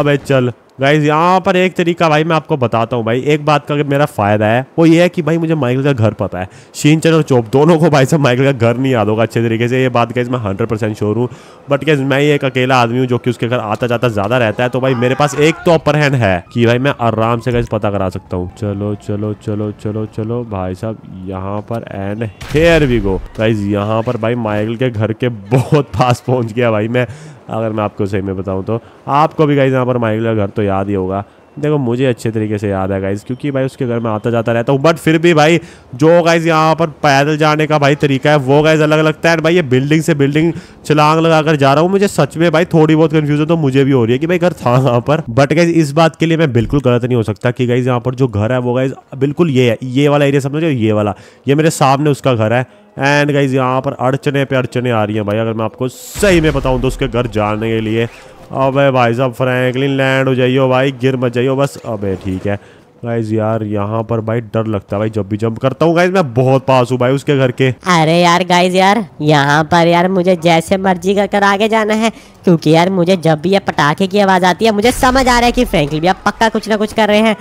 अबे चल गाइज यहाँ पर एक तरीका भाई मैं आपको बताता हूँ भाई एक बात का मेरा फ़ायदा है वो ये है कि भाई मुझे माइकल का घर पता है शीनचन और चोप दोनों को भाई साहब माइकल का घर नहीं याद होगा अच्छे तरीके से ये बात गैस मैं हंड्रेड परसेंट श्योर हूँ बट गैस मैं एक अकेला आदमी हूँ जो कि उसके घर आता जाता ज़्यादा रहता है तो भाई मेरे पास एक तो अपर हैंड है कि भाई मैं आराम से गैस पता करा सकता हूँ चलो चलो चलो चलो चलो भाई साहब यहाँ पर and here we go guys यहाँ पर भाई माइकल के घर के बहुत पास पहुँच गया भाई मैं अगर मैं आपको सही में बताऊँ तो आपको भी गाइज यहाँ पर माइकल घर तो याद ही होगा देखो मुझे अच्छे तरीके से याद है गाइज़ क्योंकि भाई उसके घर में आता जाता रहता हूँ बट फिर भी भाई जो गाइज़ यहाँ पर पैदल जाने का भाई तरीका है वो गाइज़ अलग लगता है भाई ये बिल्डिंग से बिल्डिंग छलांग लगा कर जा रहा हूँ मुझे सच में भाई थोड़ी बहुत कन्फ्यूजन तो मुझे भी हो रही है कि भाई घर था यहाँ पर बट गाइज इस बात के लिए मैं बिल्कुल गलत नहीं हो सकता कि गाइज़ यहाँ पर जो घर है वो गाइज़ बिल्कुल ये है ये वाला एरिया समझो ये वाला ये मेरे सामने उसका घर है एंड गाइज यहाँ पर अड़चने पे अड़चने आ रही हैं भाई अगर मैं आपको सही में बताऊँ तो उसके घर जाने के लिए अबे भाई साहब फ्रैंकलिन लैंड हो जाइयो भाई गिर मत जाइयो बस अबे ठीक है गाइज यार यहाँ पर भाई डर लगता है भाई जब भी जंप करता हूँ गाइज मैं बहुत पास हूँ भाई उसके घर के अरे यार गाइज यार यहाँ पर यार मुझे जैसे मर्जी कर कर आगे जाना है क्योंकि यार मुझे जब भी ये पटाखे की आवाज़ आती है मुझे समझ आ रहा है कि फ्रेंकली भैया पक्का कुछ ना कुछ कर रहे हैं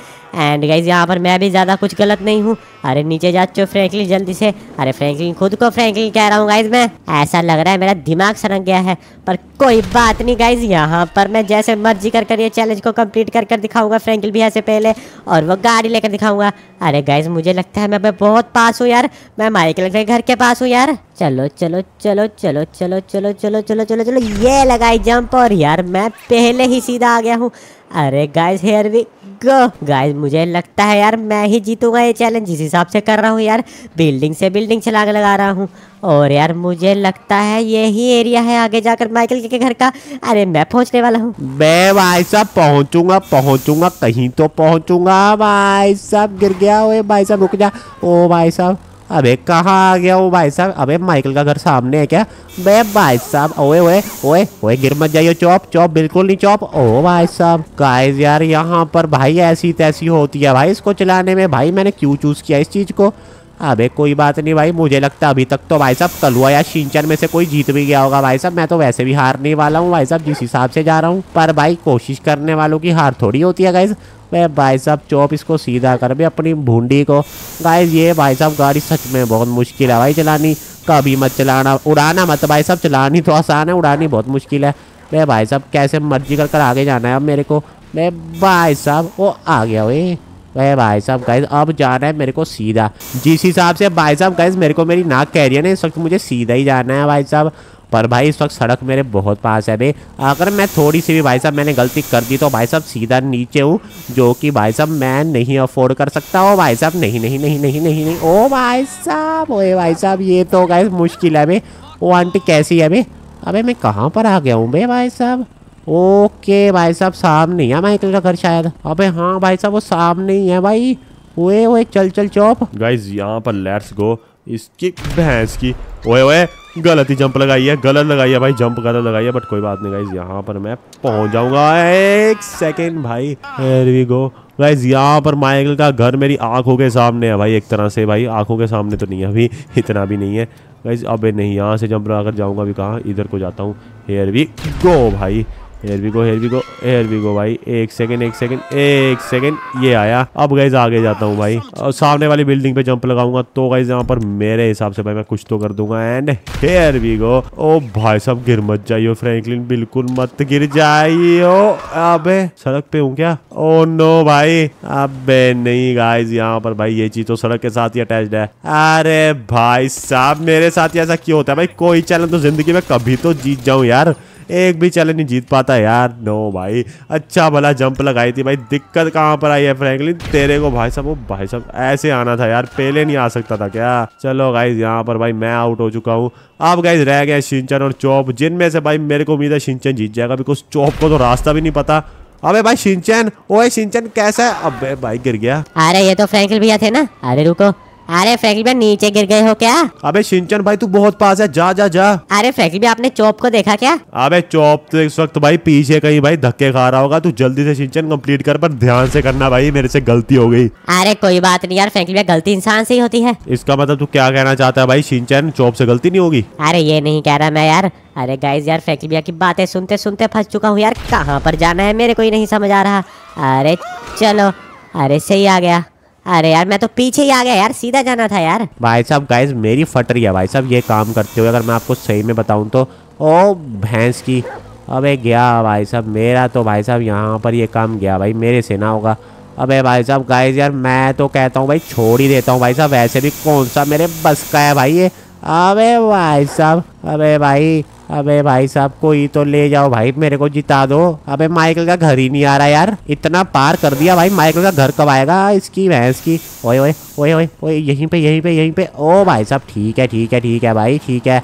एंड गाइज यहाँ पर मैं भी ज़्यादा कुछ गलत नहीं हूँ अरे नीचे जाचो फ्रैंकलिन जल्दी से अरे फ्रैंकलिन खुद को फ्रैंकलिन कह रहा हूँ गाइज मैं ऐसा लग रहा है मेरा दिमाग सड़क गया है पर कोई बात नहीं गाइज यहाँ पर मैं जैसे मर्जी कर कर ये चैलेंज को कंप्लीट कर कर दिखाऊंगा फ्रैंकलिन भी ऐसे पहले और वो गाड़ी लेकर दिखाऊंगा अरे गाइज मुझे लगता है मैं, मैं बहुत पास हूँ यार मैं माइकल के घर के पास हूँ यार चलो चलो चलो चलो चलो चलो चलो चलो चलो चलो ये लगाई जंप और यार मैं पहले ही सीधा आ गया हूँ अरे guys here we go guys मुझे लगता है यार मैं ही जीतूंगा ये चैलेंज जिस हिसाब से कर रहा हूँ यार बिल्डिंग से बिल्डिंग छलांग लगा रहा हूँ और यार मुझे लगता है यही एरिया है आगे जाकर माइकल के घर का अरे मैं पहुँचने वाला हूँ मैं भाई साहब पहुँचूंगा पहुँचूंगा कहीं तो पहुँचूंगा भाई साहब गिर गया भाई साहब रुक जा ओ भाई साहब अबे कहाँ आ गया वो भाई साहब अबे माइकल का घर सामने है क्या बे भाई साहब ओए ओए ओए ओए गिर मत जाइए चौप चौप बिल्कुल नहीं चौप ओ भाई साहब गाइस यार यहाँ पर भाई ऐसी तैसी होती है भाई इसको चलाने में भाई मैंने क्यों चूज़ किया इस चीज़ को अबे कोई बात नहीं भाई मुझे लगता अभी तक तो भाई साहब कलुआ या शिंचन में से कोई जीत भी गया होगा भाई साहब मैं तो वैसे भी हारने वाला हूँ भाई साहब जिस हिसाब से जा रहा हूँ पर भाई कोशिश करने वालों की हार थोड़ी होती है गाइज मैं भाई साहब चौप इसको सीधा कर भी अपनी भूडी को गाइज ये भाई साहब गाड़ी सच में बहुत मुश्किल है भाई चलानी कभी मत चलाना उड़ाना मत भाई साहब चलानी तो आसान है उड़ानी बहुत मुश्किल है मैं भाई साहब कैसे मर्जी कर कर आगे जाना है अब मेरे को मैं भाई साहब वो आ गया वही वह भाई साहब गैस अब जाना है मेरे को सीधा जिस हिसाब से भाई साहब गैस मेरे को मेरी नाक कह रही है ना इस वक्त मुझे सीधा ही जाना है भाई साहब पर भाई इस वक्त सड़क मेरे बहुत पास है भाई अगर मैं थोड़ी सी भी भाई साहब मैंने गलती कर दी तो भाई साहब सीधा नीचे हूँ जो कि भाई साहब मैं नहीं अफोर्ड कर सकता ओ भाई साहब नहीं नहीं नहीं नहीं नहीं नहीं ओ भाई साहब ओ भाई साहब ये तो गाय मुश्किल है भाई वो आंटी कैसी है भाई अबे मैं कहाँ पर आ गया हूँ भाई भाई साहब ओके भाई साहब सामने है माइकल का घर शायद अबे हाँ भाई साहब वो सामने ही है भाई ओए ओए चल चल चौप गाइज यहाँ पर लेट्स गो इसकी भैंस की ओए ओए गलत ही जंप लगाई है गलत लगाई है भाई जंप गलत लगाई है बट कोई बात नहीं गाइज यहाँ पर मैं पहुंच जाऊंगा एक सेकेंड भाई वी गो गाइज यहाँ पर माइकल का घर मेरी आंखों के सामने है भाई एक तरह से भाई आंखों के सामने तो नहीं है अभी <laughs> इतना भी नहीं है गाइज अबे नहीं यहाँ से जंप लगा कर जाऊंगा अभी कहाँ इधर को जाता हूँ हेयर वी गो भाई हेयर भी गो हेयर भी गो हेयर भी गो भाई एक सेकंड एक सेकंड एक सेकंड ये आया अब गाइज आगे जाता हूँ भाई और सामने वाली बिल्डिंग पे जंप लगाऊंगा तो गाइज यहाँ पर मेरे हिसाब से भाई मैं कुछ तो कर दूंगा एंड हेयर भी गो ओ भाई साहब गिर मत जाइयो फ्रैंकलिन बिल्कुल मत गिर जाइयो अब सड़क पे हूँ क्या ओ नो भाई अब नहीं गाइज यहाँ पर भाई ये चीज तो सड़क के साथ ही अटैच है अरे भाई साहब मेरे साथ ही ऐसा क्यों होता है भाई कोई चैलेंज तो जिंदगी में कभी तो जीत जाऊं यार एक भी चैलेंज नहीं जीत पाता यार नो भाई अच्छा भला जंप लगाई थी भाई दिक्कत कहाँ पर आई है फ्रैंकलिन तेरे को भाई साहब वो भाई साहब ऐसे आना था यार पहले नहीं आ सकता था क्या चलो गाइज यहाँ पर भाई मैं आउट हो चुका हूँ अब गाइज रह गए सिंचन और चौप जिनमें से भाई मेरे को उम्मीद है सिंचन जीत जाएगा बिकॉज चौप को तो रास्ता भी नहीं पता अबे भाई सिंचन ओए सिंचन कैसा है अबे भाई गिर गया अरे ये तो फ्रैंकल भैया थे ना अरे रुको अरे फ्रैंकली भैया नीचे गिर गए हो क्या अबे सिंचन भाई तू बहुत पास है जा जा जा अरे फ्रैंकली आपने चौप को देखा क्या अबे चौप तो इस वक्त भाई पीछे कहीं भाई धक्के खा रहा होगा तू जल्दी से सिंचन कंप्लीट कर पर ध्यान से करना भाई मेरे से गलती हो गई अरे कोई बात नहीं यार फैकल भैया गलती इंसान से ही होती है इसका मतलब तू क्या कहना चाहता है भाई सिंचन चौप से गलती नहीं होगी अरे ये नहीं कह रहा मैं यार अरे गाइज यार फ्रैंकली भैया की बातें सुनते सुनते फंस चुका हूँ यार कहाँ पर जाना है मेरे को ही नहीं समझ आ रहा अरे चलो अरे सही आ गया अरे यार मैं तो पीछे ही आ गया यार सीधा जाना था यार भाई साहब गाइज मेरी फट रही है भाई साहब ये काम करते हुए अगर मैं आपको सही में बताऊँ तो ओ भैंस की अबे गया भाई साहब मेरा तो भाई साहब यहाँ पर ये काम गया भाई मेरे से ना होगा अबे भाई साहब गाइज यार मैं तो कहता हूँ भाई छोड़ ही देता हूँ भाई साहब वैसे भी कौन सा मेरे बस का है भाई ये अबे भाई साहब अबे भाई अबे भाई साहब कोई तो ले जाओ भाई मेरे को जिता दो अबे माइकल का घर ही नहीं आ रहा यार इतना पार कर दिया भाई माइकल का घर कब आएगा इसकी भैंस की ओए ओए ओए ओए ओए यहीं पे यहीं पे यहीं पे ओ भाई साहब ठीक है ठीक है ठीक है भाई ठीक है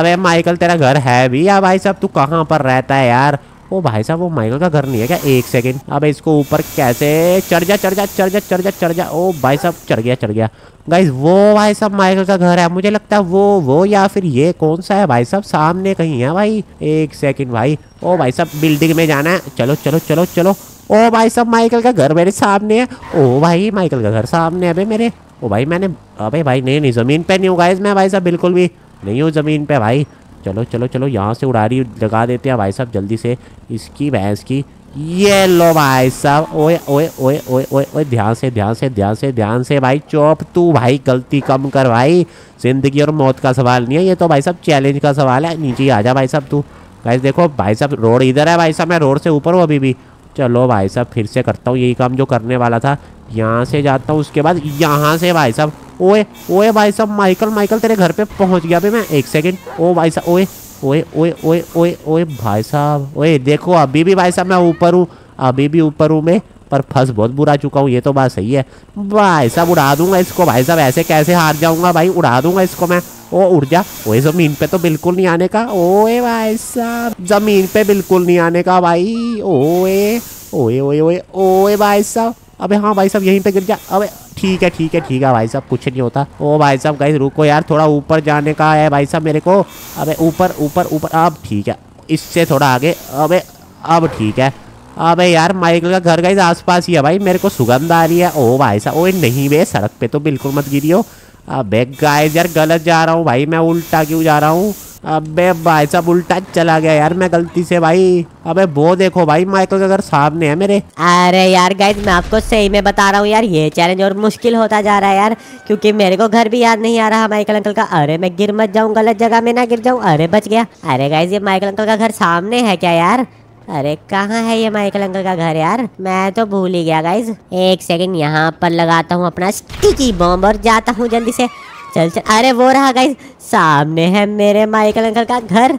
अबे माइकल तेरा घर है भी या भाई साहब तू कहाँ पर रहता है यार ओ भाई साहब वो माइकल का घर नहीं है क्या एक सेकेंड अब इसको ऊपर कैसे चढ़ जा चढ़ जा चढ़ जा चढ़ जा चढ़ जा ओ भाई साहब चढ़ गया चढ़ गया गाइज वो भाई साहब माइकल का घर है मुझे लगता है वो वो या फिर ये कौन सा है भाई साहब सामने कहीं है भाई एक सेकंड भाई ओ भाई साहब बिल्डिंग में जाना है चलो चलो चलो चलो ओ भाई साहब माइकल का घर मेरे सामने है ओ भाई माइकल का घर सामने है अभी मेरे ओ भाई मैंने अबे भाई नहीं नहीं ज़मीन पे नहीं हूँ गाइज मैं भाई साहब बिल्कुल भी नहीं हूँ ज़मीन पे भाई चलो चलो चलो यहाँ से उड़ारी लगा देते हैं भाई साहब जल्दी से इसकी भैंस की ये लो भाई साहब ओए ओए ओए ओए ओए ओए ध्यान से ध्यान से ध्यान से ध्यान से भाई चौप तू भाई गलती कम कर भाई जिंदगी और मौत का सवाल नहीं है ये तो भाई साहब चैलेंज का सवाल है नीचे आ जा भाई साहब तू भाई देखो भाई साहब रोड इधर है भाई साहब मैं रोड से ऊपर हूँ अभी भी चलो भाई साहब फिर से करता हूँ यही काम जो करने वाला था यहाँ से जाता हूँ उसके बाद यहाँ से भाई साहब ओए ओए भाई साहब माइकल माइकल तेरे घर पे पहुँच गया भाई मैं एक सेकेंड ओ भाई साहब ओए ओए ओए ओए ओए ओए भाई साहब ओए देखो अभी भी भाई साहब मैं ऊपर हूँ अभी भी ऊपर हूँ मैं पर फंस बहुत बुरा चुका हूँ ये तो बात सही है भाई साहब उड़ा दूंगा इसको भाई साहब ऐसे कैसे हार जाऊंगा भाई उड़ा दूंगा इसको मैं ओ उड़ जा ओए ज़मीन पे तो बिल्कुल नहीं आने का ओए भाई साहब ज़मीन पे बिल्कुल नहीं आने का भाई ओए ओए ओए ओए ओए भाई साहब अबे हाँ भाई साहब यहीं पे गिर जा अबे ठीक है ठीक है ठीक है भाई साहब कुछ नहीं होता ओ भाई साहब गाइस रुको यार थोड़ा ऊपर जाने का है भाई साहब मेरे को अबे ऊपर ऊपर ऊपर अब ठीक है इससे थोड़ा आगे अबे अब ठीक है अबे यार माइकल का घर गाइस आसपास ही है भाई मेरे को सुगंध आ रही है ओ भाई साहब ओ नहीं भे सड़क पर तो बिल्कुल मत गिरी हो अब गाइस यार गलत जा रहा हूँ भाई मैं उल्टा क्यों जा रहा हूँ अबे भाई साहब उल्टा चला गया यार मैं गलती से भाई अबे वो देखो भाई माइकल का घर सामने है मेरे अरे यार गाइज मैं आपको सही में बता रहा हूँ यार ये चैलेंज और मुश्किल होता जा रहा है यार क्योंकि मेरे को घर भी याद नहीं आ रहा माइकल अंकल का अरे मैं गिर मत जाऊँ गलत जगह में ना गिर जाऊँ अरे बच गया अरे गाइज ये माइकल अंकल का घर सामने है क्या यार अरे कहाँ है ये माइकल अंकल का घर यार मैं तो भूल ही गया गाइज एक सेकंड यहाँ पर लगाता हूँ अपना स्टिकी बॉम्ब और जाता हूँ जल्दी से चल चल अरे वो रहा गाइस सामने है मेरे माइकल अंकल का घर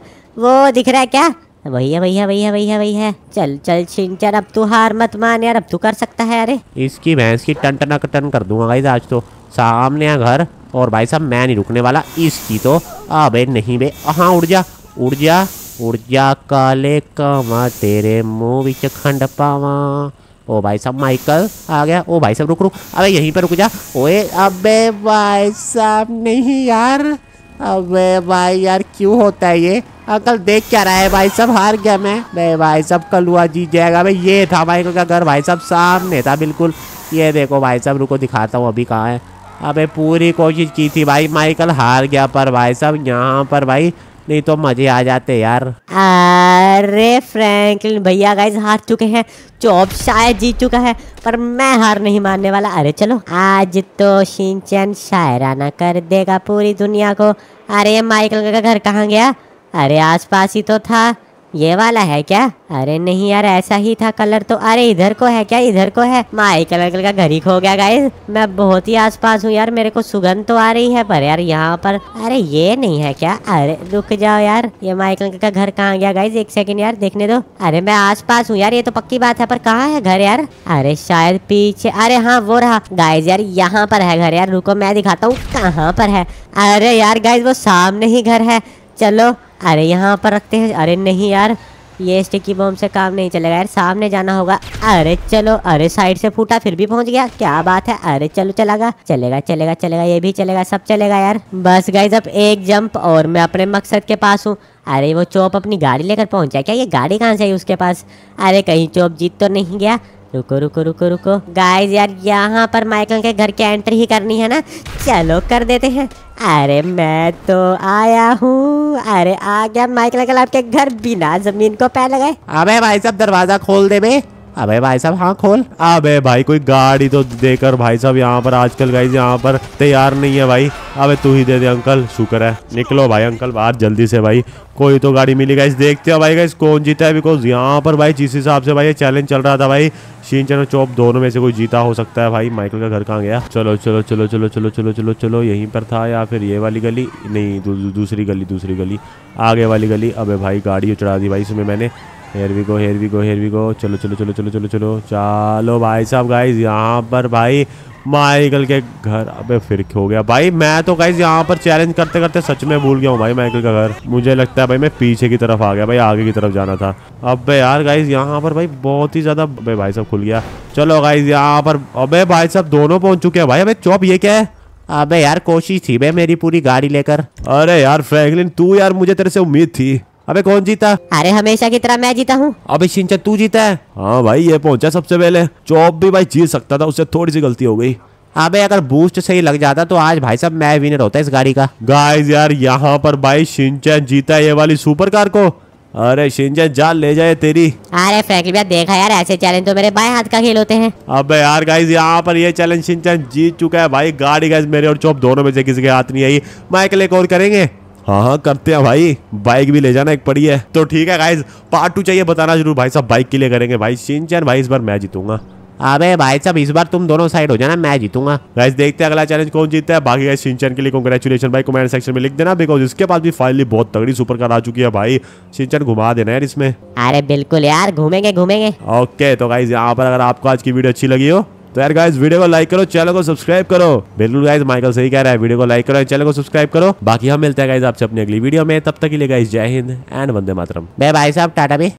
वो दिख रहा है क्या वही वही वही है है है वही है वही है चल चल छिंचन अब तू हार मत मान यार अब तू कर सकता है अरे इसकी भैंस की टन टन टन कर दूंगा गाइस आज तो सामने है घर और भाई साहब मैं नहीं रुकने वाला इसकी तो अबे नहीं बे हाँ उड़ जा उड़ जा उड़ जा काले कावा तेरे मुंह बिच खंड पावा ओ भाई साहब माइकल आ गया ओ भाई साहब रुक रुक अबे यहीं पे रुक जा ओए अबे भाई साहब नहीं यार अबे भाई यार क्यों होता है ये अंकल देख क्या रहा है भाई साहब हार गया मैं बे भाई साहब कल हुआ जाएगा भाई ये था भाई का घर भाई साहब सामने था बिल्कुल ये देखो भाई साहब रुको दिखाता हूँ अभी कहाँ है अबे पूरी कोशिश की थी भाई माइकल हार गया पर भाई साहब यहाँ पर भाई नहीं तो मजे आ जाते यार अरे फ्रैंकलिन भैया गाइज हार चुके हैं चौप शायद जीत चुका है पर मैं हार नहीं मानने वाला अरे चलो आज तो सिंचन शायराना कर देगा पूरी दुनिया को अरे माइकल का घर कहाँ गया अरे आसपास ही तो था ये वाला है क्या अरे नहीं यार ऐसा ही था कलर तो अरे इधर को है क्या इधर को है माई कलर का घर ही खो गया गाइज मैं बहुत ही आसपास हूँ यार मेरे को सुगंध तो आ रही है पर यार यहाँ पर अरे ये नहीं है क्या अरे रुक जाओ यार ये माइकल का घर कहाँ गया गाइज एक सेकेंड यार देखने दो अरे मैं पास हूँ यार ये तो पक्की बात है पर कहाँ है घर यार अरे शायद पीछे अरे हाँ वो रहा गाइज यार यहाँ पर है घर यार रुको मैं दिखाता हूँ कहाँ पर है अरे यार गाइज वो सामने ही घर है चलो अरे यहाँ पर रखते हैं अरे नहीं यार ये स्टिकी बॉम्ब से काम नहीं चलेगा यार सामने जाना होगा अरे चलो अरे साइड से फूटा फिर भी पहुंच गया क्या बात है अरे चलो चलागा चलेगा चलेगा चलेगा ये भी चलेगा सब चलेगा यार बस गए अब एक जंप और मैं अपने मकसद के पास हूँ अरे वो चोप अपनी गाड़ी लेकर पहुंचा क्या ये गाड़ी कहाँ से आई उसके पास अरे कहीं चोप जीत तो नहीं गया रुको रुको रुको रुको गाइस यार यहाँ पर माइकल के घर की एंट्री ही करनी है ना चलो कर देते हैं अरे मैं तो आया हूँ अरे आ गया माइकल अंकल आपके घर बिना जमीन को पैर लगाए अबे भाई साहब दरवाजा खोल दे बे अबे भाई साहब हाँ खोल अबे भाई कोई गाड़ी तो देकर भाई साहब यहाँ पर आजकल गाई यहाँ पर तैयार नहीं है भाई अबे तू ही दे दे अंकल शुक्र है निकलो भाई अंकल बाहर जल्दी से भाई कोई तो गाड़ी मिली गई देखते हो भाई गाइस कौन जीता है बिकॉज यहाँ पर भाई जिस हिसाब से भाई ये चैलेंज चल रहा था भाई शीन चैनल चौप दोनों में से कोई जीता हो सकता है भाई माइकल का घर कहाँ गया चलो चलो चलो चलो चलो चलो चलो चलो यहीं पर था या फिर ये वाली गली नहीं दूसरी गली दूसरी गली आगे वाली गली अबे भाई गाड़ी चढ़ा दी भाई इसमें मैंने here we go here we go here we go चलो चलो चलो चलो चलो चलो चलो भाई साहब गाइज यहाँ पर भाई माइकल के घर अबे फिर हो गया भाई मैं तो गाइज यहाँ पर चैलेंज करते करते सच में भूल गया हूँ भाई माइकल का घर मुझे लगता है भाई मैं पीछे की तरफ आ गया भाई आगे की तरफ जाना था अब यार गाइज यहाँ पर भाई बहुत ही ज्यादा अबे भाई साहब खुल गया चलो गाइज यहाँ पर अबे भाई साहब दोनों पहुंच चुके हैं भाई अभी चौप ये क्या है अबे यार कोशिश थी भाई मेरी पूरी गाड़ी लेकर अरे यार फ्रैंकलिन तू यार मुझे तेरे से उम्मीद थी अबे कौन जीता अरे हमेशा की तरह मैं जीता हूँ अबे सिंचन तू जीता है हाँ भाई ये पहुंचा सबसे पहले चौप भी भाई जीत सकता था उससे थोड़ी सी गलती हो गई अबे अगर बूस्ट सही लग जाता तो आज भाई साहब मैं विनर होता इस गाड़ी का गाइस यार यहाँ पर भाई सिंचन जीता ये वाली सुपर कार को अरे शिंजन जाल ले जाए तेरी अरे फ्रैंकली भैया देखा यार ऐसे चैलेंज तो मेरे बाएं हाथ का खेल होते हैं अबे यार गाइज यहाँ पर ये चैलेंज शिंचन जीत चुका है भाई गाड़ी गाइज मेरे और चौप दोनों में से किसी के हाथ नहीं आई माइकल एक और करेंगे हाँ हाँ करते हैं भाई बाइक भी ले जाना एक पड़ी है तो ठीक है गाइज पार्ट टू चाहिए बताना जरूर भाई साहब बाइक के लिए करेंगे भाई चैन भाई इस बार मैं जीतूंगा अबे भाई साहब इस बार तुम दोनों साइड हो जाना मैं जीतूंगा गाइज देखते हैं अगला चैलेंज कौन जीतता है बाकी गाइस सिंचन के लिए कांग्रेचुलेशन भाई कमेंट सेक्शन में लिख देना बिकॉज इसके बाद भी फाइनली बहुत तगड़ी सुपर कार आ चुकी है भाई सिंचन घुमा देना यार इसमें अरे बिल्कुल यार घूमेंगे घूमेंगे ओके तो गाइज यहाँ पर अगर आपको आज की वीडियो अच्छी लगी हो तो यार गाइज वीडियो को लाइक करो चैनल को सब्सक्राइब करो बिल्कुल गाइज माइकल सही कह रहा है वीडियो को लाइक करो चैनल को सब्सक्राइब करो बाकी हम मिलते हैं गाइज आपसे अपनी अगली वीडियो में तब तक के लिए गाइज जय हिंद एंड वंदे मातरम भाई साहब टाटा भी